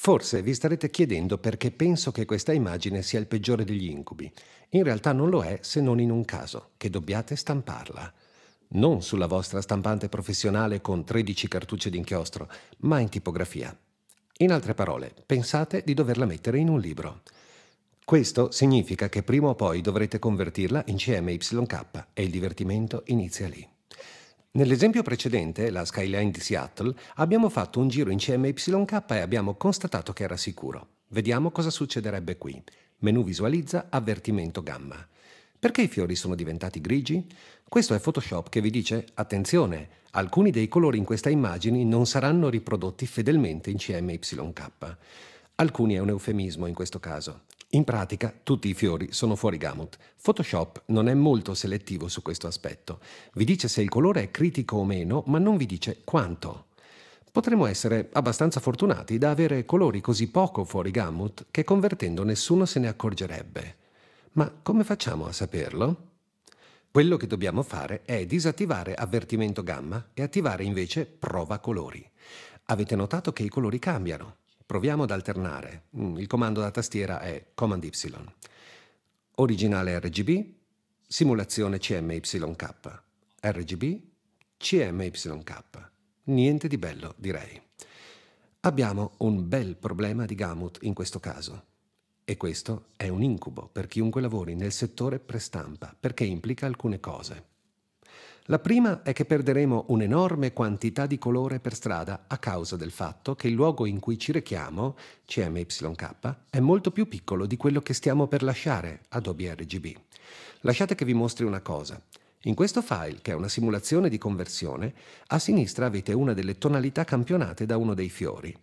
Forse vi starete chiedendo perché penso che questa immagine sia il peggiore degli incubi. In realtà non lo è se non in un caso, che dobbiate stamparla. Non sulla vostra stampante professionale con 13 cartucce d'inchiostro, ma in tipografia. In altre parole, pensate di doverla mettere in un libro. Questo significa che prima o poi dovrete convertirla in CMYK e il divertimento inizia lì. Nell'esempio precedente, la skyline di Seattle, abbiamo fatto un giro in CMYK e abbiamo constatato che era sicuro. Vediamo cosa succederebbe qui. Menu visualizza, avvertimento gamma. Perché i fiori sono diventati grigi? Questo è Photoshop che vi dice, attenzione, alcuni dei colori in questa immagine non saranno riprodotti fedelmente in CMYK. Alcuni è un eufemismo in questo caso. In pratica tutti i fiori sono fuori gamut. Photoshop non è molto selettivo su questo aspetto. Vi dice se il colore è critico o meno, ma non vi dice quanto. Potremmo essere abbastanza fortunati da avere colori così poco fuori gamut che convertendo nessuno se ne accorgerebbe. Ma come facciamo a saperlo? Quello che dobbiamo fare è disattivare avvertimento gamma e attivare invece prova colori. Avete notato che i colori cambiano. Proviamo ad alternare. Mm, il comando da tastiera è Command Y. Originale RGB, simulazione CMYK. RGB, CMYK. Niente di bello, direi. Abbiamo un bel problema di gamut in questo caso. E questo è un incubo per chiunque lavori nel settore prestampa, perché implica alcune cose. La prima è che perderemo un'enorme quantità di colore per strada a causa del fatto che il luogo in cui ci rechiamo, CMYK, è molto più piccolo di quello che stiamo per lasciare Adobe RGB. Lasciate che vi mostri una cosa. In questo file, che è una simulazione di conversione, a sinistra avete una delle tonalità campionate da uno dei fiori.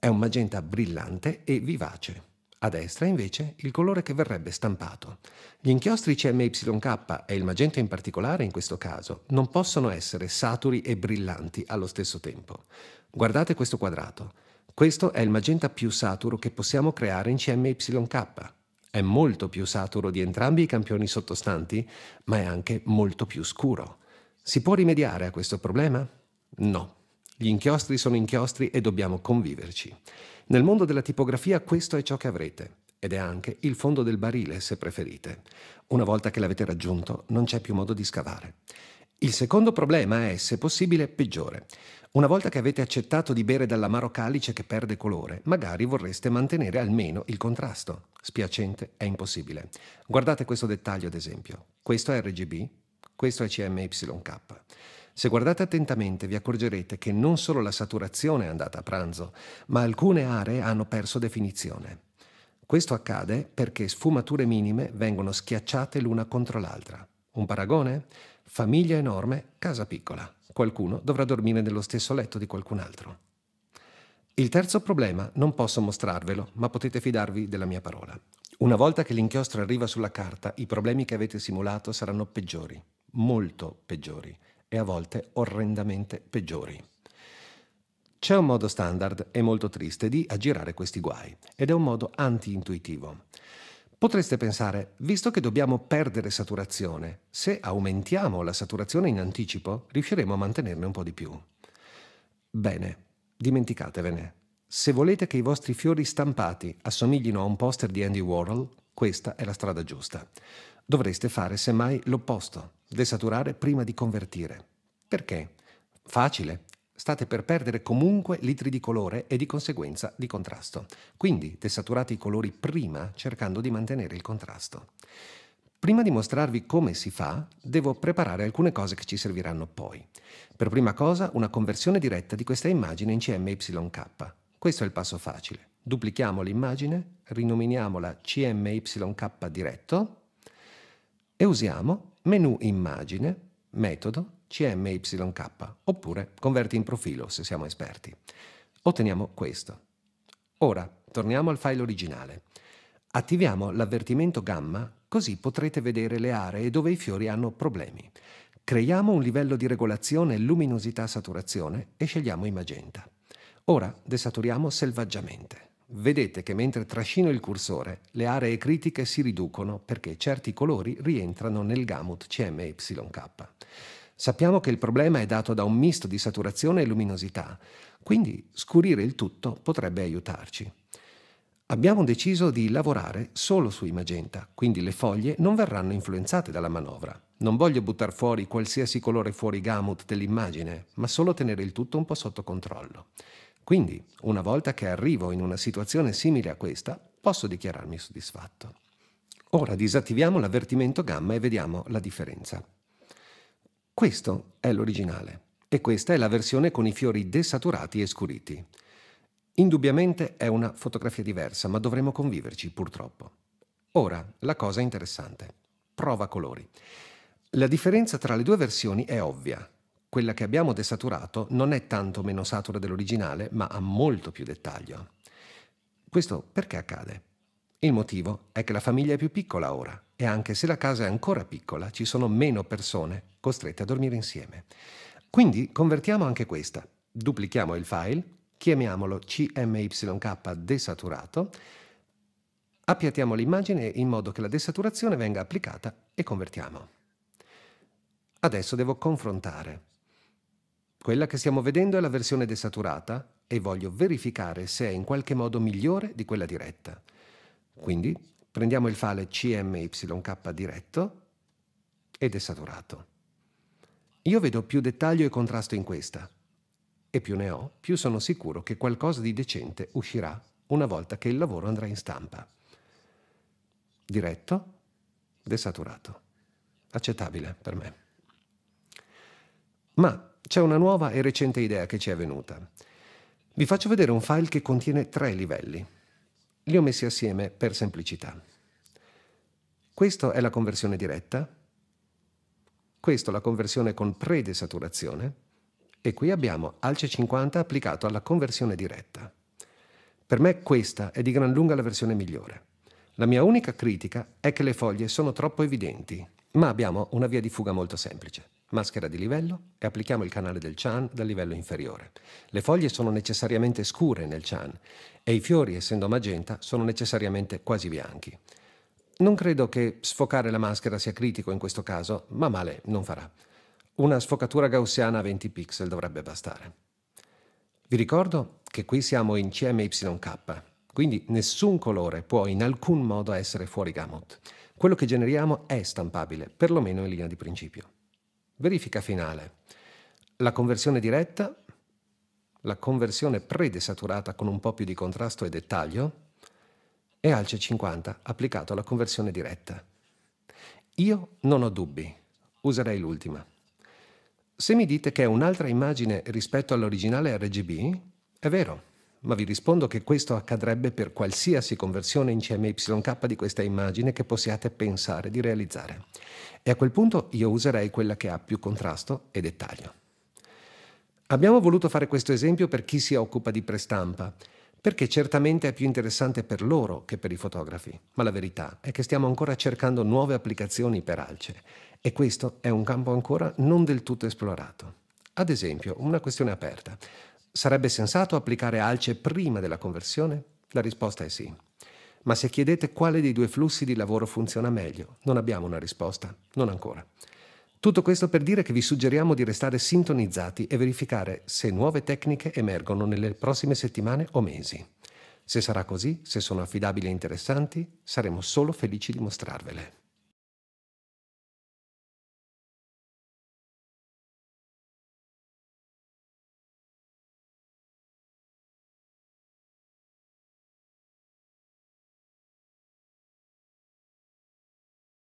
È un magenta brillante e vivace. A destra invece il colore che verrebbe stampato. Gli inchiostri CMYK e il magenta in particolare in questo caso non possono essere saturi e brillanti allo stesso tempo. Guardate questo quadrato. Questo è il magenta più saturo che possiamo creare in CMYK. È molto più saturo di entrambi i campioni sottostanti, ma è anche molto più scuro. Si può rimediare a questo problema? No, gli inchiostri sono inchiostri e dobbiamo conviverci. Nel mondo della tipografia questo è ciò che avrete ed è anche il fondo del barile, se preferite. Una volta che l'avete raggiunto, non c'è più modo di scavare. Il secondo problema è, se possibile, peggiore. Una volta che avete accettato di bere dall'amaro calice che perde colore, magari vorreste mantenere almeno il contrasto. Spiacente, è impossibile. Guardate questo dettaglio, ad esempio. Questo è RGB, questo è CMYK. Se guardate attentamente vi accorgerete che non solo la saturazione è andata a pranzo, ma alcune aree hanno perso definizione. Questo accade perché sfumature minime vengono schiacciate l'una contro l'altra. Un paragone? Famiglia enorme, casa piccola. Qualcuno dovrà dormire nello stesso letto di qualcun altro. Il terzo problema non posso mostrarvelo, ma potete fidarvi della mia parola. Una volta che l'inchiostro arriva sulla carta, i problemi che avete simulato saranno peggiori, molto peggiori e a volte orrendamente peggiori. C'è un modo standard e molto triste di aggirare questi guai ed è un modo anti-intuitivo. Potreste pensare, visto che dobbiamo perdere saturazione, se aumentiamo la saturazione in anticipo riusciremo a mantenerne un po' di più. Bene, dimenticatevene. Se volete che i vostri fiori stampati assomiglino a un poster di Andy Warhol, questa è la strada giusta. Dovreste fare semmai l'opposto, desaturare prima di convertire. Perché? Facile. State per perdere comunque litri di colore e di conseguenza di contrasto. Quindi desaturate i colori prima cercando di mantenere il contrasto. Prima di mostrarvi come si fa, devo preparare alcune cose che ci serviranno poi. Per prima cosa, una conversione diretta di questa immagine in CMYK. Questo è il passo facile. Duplichiamo l'immagine, rinominiamola CMYK diretto e usiamo menu immagine, metodo CMYK oppure converti in profilo se siamo esperti. Otteniamo questo. Ora torniamo al file originale. Attiviamo l'avvertimento gamma così potrete vedere le aree dove i fiori hanno problemi. Creiamo un livello di regolazione luminosità-saturazione e scegliamo i magenta. Ora desaturiamo selvaggiamente vedete che mentre trascino il cursore le aree critiche si riducono perché certi colori rientrano nel gamut CMYK. Sappiamo che il problema è dato da un misto di saturazione e luminosità, quindi scurire il tutto potrebbe aiutarci. Abbiamo deciso di lavorare solo sui magenta, quindi le foglie non verranno influenzate dalla manovra. Non voglio buttare fuori qualsiasi colore fuori gamut dell'immagine, ma solo tenere il tutto un po' sotto controllo. Quindi, una volta che arrivo in una situazione simile a questa, posso dichiararmi soddisfatto. Ora disattiviamo l'avvertimento gamma e vediamo la differenza. Questo è l'originale e questa è la versione con i fiori desaturati e scuriti. Indubbiamente è una fotografia diversa, ma dovremo conviverci purtroppo. Ora, la cosa interessante. Prova colori. La differenza tra le due versioni è ovvia. Quella che abbiamo desaturato non è tanto meno satura dell'originale, ma ha molto più dettaglio. Questo perché accade? Il motivo è che la famiglia è più piccola ora e anche se la casa è ancora piccola ci sono meno persone costrette a dormire insieme. Quindi convertiamo anche questa. Duplichiamo il file, chiamiamolo CMYK desaturato, appiattiamo l'immagine in modo che la desaturazione venga applicata e convertiamo. Adesso devo confrontare quella che stiamo vedendo è la versione desaturata e voglio verificare se è in qualche modo migliore di quella diretta. Quindi prendiamo il file CMYK diretto ed è saturato. Io vedo più dettaglio e contrasto in questa. E più ne ho, più sono sicuro che qualcosa di decente uscirà una volta che il lavoro andrà in stampa. Diretto, desaturato. Accettabile per me. Ma c'è una nuova e recente idea che ci è venuta. Vi faccio vedere un file che contiene tre livelli. Li ho messi assieme per semplicità. Questo è la conversione diretta, questo la conversione con predesaturazione e qui abbiamo Alce 50 applicato alla conversione diretta. Per me questa è di gran lunga la versione migliore. La mia unica critica è che le foglie sono troppo evidenti, ma abbiamo una via di fuga molto semplice. Maschera di livello e applichiamo il canale del Chan dal livello inferiore. Le foglie sono necessariamente scure nel Chan e i fiori, essendo magenta, sono necessariamente quasi bianchi. Non credo che sfocare la maschera sia critico in questo caso, ma male non farà. Una sfocatura gaussiana a 20 pixel dovrebbe bastare. Vi ricordo che qui siamo in CMYK, quindi nessun colore può in alcun modo essere fuori gamut. Quello che generiamo è stampabile, perlomeno in linea di principio. Verifica finale. La conversione diretta, la conversione predesaturata con un po' più di contrasto e dettaglio e alce 50 applicato alla conversione diretta. Io non ho dubbi, userei l'ultima. Se mi dite che è un'altra immagine rispetto all'originale RGB, è vero ma vi rispondo che questo accadrebbe per qualsiasi conversione in CMYK di questa immagine che possiate pensare di realizzare. E a quel punto io userei quella che ha più contrasto e dettaglio. Abbiamo voluto fare questo esempio per chi si occupa di prestampa, perché certamente è più interessante per loro che per i fotografi, ma la verità è che stiamo ancora cercando nuove applicazioni per Alce e questo è un campo ancora non del tutto esplorato. Ad esempio, una questione aperta. Sarebbe sensato applicare alce prima della conversione? La risposta è sì. Ma se chiedete quale dei due flussi di lavoro funziona meglio, non abbiamo una risposta, non ancora. Tutto questo per dire che vi suggeriamo di restare sintonizzati e verificare se nuove tecniche emergono nelle prossime settimane o mesi. Se sarà così, se sono affidabili e interessanti, saremo solo felici di mostrarvele.